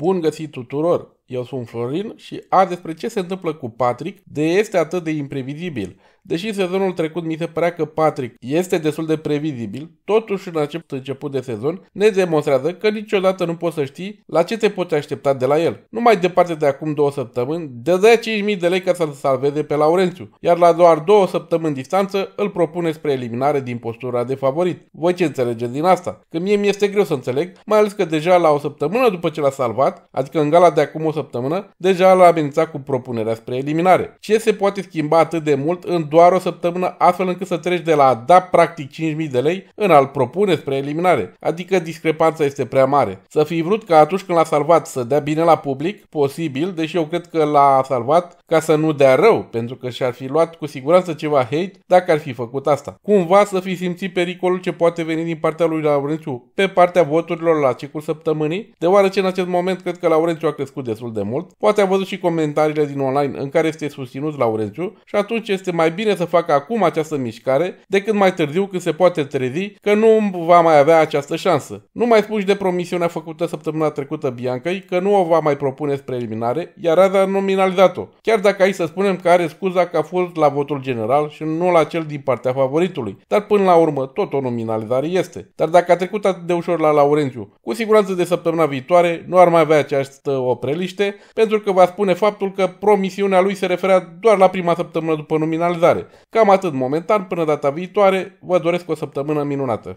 Bun găsit tuturor! Eu sunt Florin și a despre ce se întâmplă cu Patrick de este atât de imprevizibil. Deși sezonul trecut mi se părea că Patrick este destul de previzibil, totuși în acest început de sezon ne demonstrează că niciodată nu poți să știi la ce te poți aștepta de la el. Nu mai departe de acum două săptămâni, de 5.000 de lei ca să-l salveze pe Laurențiu, iar la doar două săptămâni distanță îl propune spre eliminare din postura de favorit. Voi ce înțelegeți din asta? Că mie mi este greu să înțeleg, mai ales că deja la o săptămână după ce l-a salvat, adică în gala de acum o săptămână, săptămână, deja l-a amenințat cu propunerea spre eliminare. Ce se poate schimba atât de mult în doar o săptămână astfel încât să treci de la a da practic 5.000 de lei în al propune spre eliminare? Adică discrepanța este prea mare. Să fi vrut ca atunci când l-a salvat să dea bine la public, posibil, deși eu cred că l-a salvat ca să nu dea rău, pentru că și-ar fi luat cu siguranță ceva hate dacă ar fi făcut asta. Cumva să fi simțit pericolul ce poate veni din partea lui Laurențiu pe partea voturilor la ciclul săptămânii, deoarece în acest moment cred că Laurențiu a crescut destul destul de mult, poate a văzut și comentariile din online în care este susținut Laurențiu și atunci este mai bine să facă acum această mișcare decât mai târziu când se poate trezi că nu va mai avea această șansă. Nu mai spui de promisiunea făcută săptămâna trecută Biancai că nu o va mai propune spre eliminare, iar azi a nominalizat-o. Chiar dacă aici să spunem că are scuza că a fost la votul general și nu la cel din partea favoritului, dar până la urmă tot o nominalizare este. Dar dacă a trecut atât de ușor la Laurențiu, cu siguranță de săptămâna viitoare nu ar mai avea această opreliște liniște, pentru că va spune faptul că promisiunea lui se referea doar la prima săptămână după nominalizare. Cam atât momentan, până data viitoare, vă doresc o săptămână minunată.